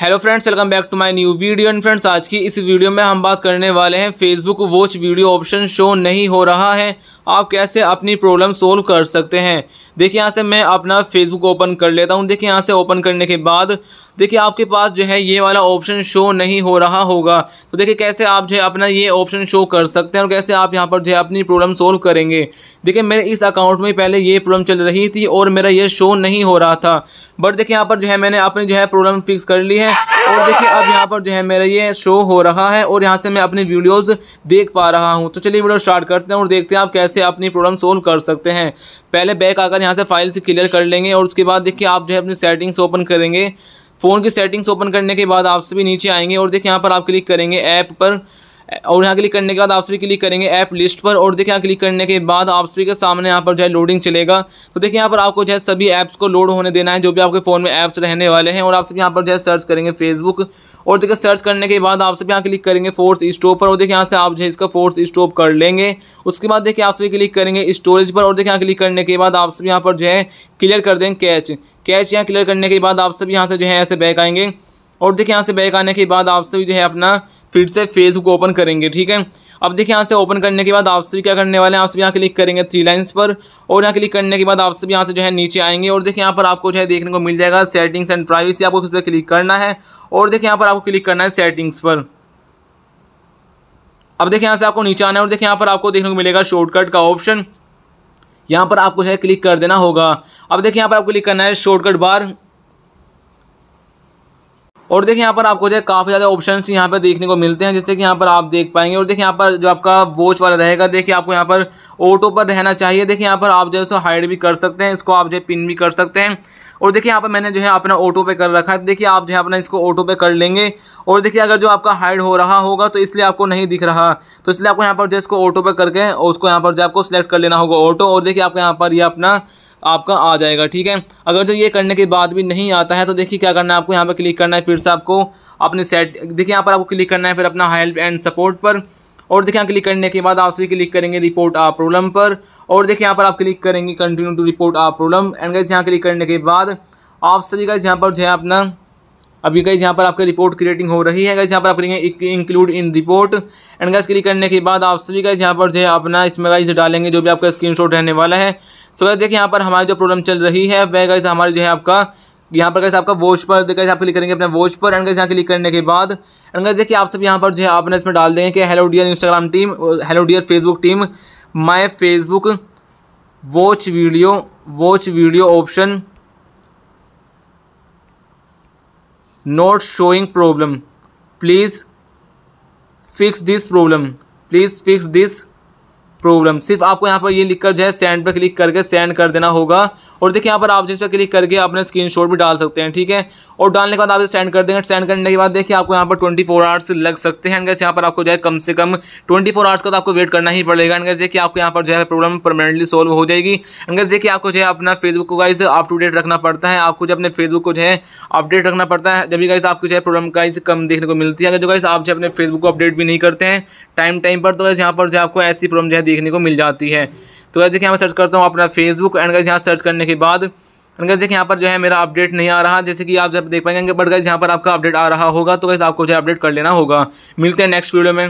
hello friends welcome back to my new video and friends आज की इस video में हम बात करने वाले हैं Facebook watch video option show नहीं हो रहा है आप कैसे अपनी प्रॉब्लम सोल्व कर सकते हैं देखिए यहाँ से मैं अपना फेसबुक ओपन कर लेता हूँ देखिए यहाँ से ओपन करने के बाद देखिए आपके पास जो है ये वाला ऑप्शन शो नहीं हो रहा होगा तो देखिए कैसे आप जो है अपना ये ऑप्शन शो कर सकते हैं और कैसे आप यहाँ पर जो है अपनी प्रॉब्लम सोल्व करेंगे देखिए मेरे इस अकाउंट में पहले ये प्रॉब्लम चल रही थी और मेरा ये शो नहीं हो रहा था बट देखिए यहाँ पर जो है मैंने अपनी जो है प्रॉब्लम फिक्स कर ली है और देखिए अब यहाँ पर जो है मेरा ये शो हो रहा है और यहाँ से मैं अपनी वीडियोज़ देख पा रहा हूँ तो चलिए वीडियो स्टार्ट करते हैं और देखते हैं आप कैसे से अपनी प्रॉब्लम सोल्व कर सकते हैं पहले बैक आकर यहाँ से फाइल से क्लियर कर लेंगे और उसके बाद देखिए आप जो है अपनी सेटिंग्स ओपन करेंगे फ़ोन की सेटिंग्स ओपन करने के बाद आपसे भी नीचे आएंगे और देखिए यहाँ पर आप क्लिक करेंगे ऐप पर और यहाँ क्लिक करने के बाद आप सभी क्लिक करेंगे ऐप लिस्ट पर और देखिए यहाँ क्लिक करने के बाद आप सभी के सामने यहाँ पर जो है लोडिंग चलेगा तो देखिए यहाँ पर आपको जो है सभी ऐप्स को लोड होने देना है जो भी आपके फ़ोन में ऐप्स रहने वाले हैं और आप सभी यहाँ पर जो है सर्च करेंगे फेसबुक और देखिए सर्च करने के बाद आप सभी यहाँ क्लिक करेंगे फोर्स स्टॉप पर और देखिए यहाँ से आप जो है इसका फोर्स स्टॉप कर लेंगे उसके बाद देखिए आप सभी क्लिक करेंगे स्टोरेज पर और देखिए यहाँ क्लिक करने के बाद आप सभी यहाँ पर जो है क्लियर कर देंगे कैच कैच यहाँ क्लियर करने के बाद आप सभी यहाँ से जो है ऐसे बैक आएंगे और देखिए यहाँ से बैक आने के बाद आप सभी जो है अपना फिर से फेसबुक ओपन करेंगे ठीक है अब देखिए यहाँ से ओपन करने के बाद आप सभी क्या करने वाले हैं आप सभी यहाँ क्लिक करेंगे थ्री लाइन्स पर और यहाँ क्लिक करने के बाद आप सभी यहाँ से जो है नीचे आएंगे और देखिए यहाँ पर आपको जो है देखने को मिल जाएगा सेटिंग्स एंड प्राइवेसी आपको उस पर क्लिक करना है और देखिए यहाँ पर आपको क्लिक करना है सेटिंग्स पर अब देखिए यहाँ से आपको नीचे आना है और देखिए यहाँ पर आपको देखने को मिलेगा शॉर्टकट का ऑप्शन यहाँ पर आपको जो है क्लिक कर देना होगा अब देखिए यहाँ पर आपको क्लिक करना है शॉर्टकट बार और देखिए यहाँ पर आपको जो है काफ़ी ज़्यादा ऑप्शन यहाँ पर देखने को मिलते हैं जैसे कि यहाँ पर आप देख पाएंगे और देखिए यहाँ पर जो आपका वॉच वाला रहेगा देखिए आपको यहाँ पर ऑटो पर रहना चाहिए देखिए यहाँ पर आप जो है हाइड भी कर सकते हैं इसको आप जो है पिन भी कर सकते हैं और देखिए यहाँ पर मैंने जो है अपना ऑटो पे कर रखा है देखिए आप जो है अपना इसको ऑटो पे कर लेंगे और देखिए अगर जो आपका हाइड हो रहा होगा तो इसलिए आपको नहीं दिख रहा तो इसलिए आपको यहाँ पर जो इसको ऑटो पे करके और उसको यहाँ पर जो आपको सिलेक्ट कर लेना होगा ऑटो और देखिए आपको यहाँ पर यह अपना आपका आ जाएगा ठीक है अगर जो तो ये करने के बाद भी नहीं आता है तो देखिए क्या करना है आपको यहाँ पर क्लिक करना है फिर से आपको अपने सेट देखिए यहाँ पर आपको क्लिक करना है फिर अपना हेल्प एंड सपोर्ट पर और देखिए यहाँ क्लिक करने के बाद आप सभी क्लिक करेंगे रिपोर्ट आ प्रॉब्लम पर और देखिए यहाँ पर आप क्लिक करेंगे continue to report a problem and guys यहाँ क्लिक करने के बाद आप सभी गाइज यहाँ पर जो है अपना अभी गाइज यहाँ पर आपकी रिपोर्ट क्रिएटिंग हो रही है गाइज यहाँ पर आप करेंगे include in report and guys click करने के बाद आप सभी गाइज यहाँ पर जो है अपना इसमें गाइज डालेंगे जो भी आपका शॉट रहने वाला है सो गाइस देखिए यहाँ पर हमारी जो प्रॉब्लम चल रही है वह गाइस हमारी जो है आपका यहाँ पर कैसे आपका वॉच पर देखा आप क्लिक करेंगे अपने वॉच पर एंड यहाँ क्लिक करने के बाद एंड देखिए आप सब यहाँ पर जो है आपने इसमें डाल देंगे कि hello dear Instagram team hello dear Facebook team my Facebook watch video watch video option not showing problem please fix this problem please fix this problem सिर्फ आपको यहाँ पर ये लिख कर जो है सेंड पर क्लिक करके सेंड कर देना होगा और देखिए यहाँ पर आप जिस पर क्लिक करके अपने स्क्रीनशॉट भी डाल सकते हैं ठीक है और डालने के बाद आप सेंड कर देंगे सेंड करने के बाद देखिए आपको यहाँ पर ट्वेंटी फोर आवर्स लग सकते हैं गैस यहाँ पर आपको जो है कम से कम ट्वेंटी फोर आवर्स का तो आपको वेट करना ही पड़ेगा गैस देखिए आपको यहाँ पर जो है प्रॉब्लम परमानेंटली सॉल्व हो जाएगी गैस देखिए आपको जो है अपना फेसबुक को गाइस अप टू डेट रखना पड़ता है आपको जो अपने फेसबुक को जो है अपडेट रखना पड़ता है जब गाइस आपको जो है प्रॉब्लम गाइस कम देखने को मिलती है अगर जो गाइस आप जो अपने फेसबुक को अपडेट भी नहीं करते हैं टाइम टाइम पर तो गैस यहाँ पर जो आपको ऐसी प्रॉब्लम जो है देखने को मिल जाती है तो गैस देखिए यहाँ पर सर्च करता हूँ अपना फेसबुक एंड गैस यहाँ सर्च करने के बाद एंड गैस देखिए यहाँ पर जो है मेरा अपडेट नहीं आ रहा जैसे कि आप जब देख पाएंगे बट गैस यहाँ पर आपका अपडेट आ रहा होगा तो गैस आपको जो अपडेट कर लेना होगा मिलते हैं नेक्स्ट वीडियो में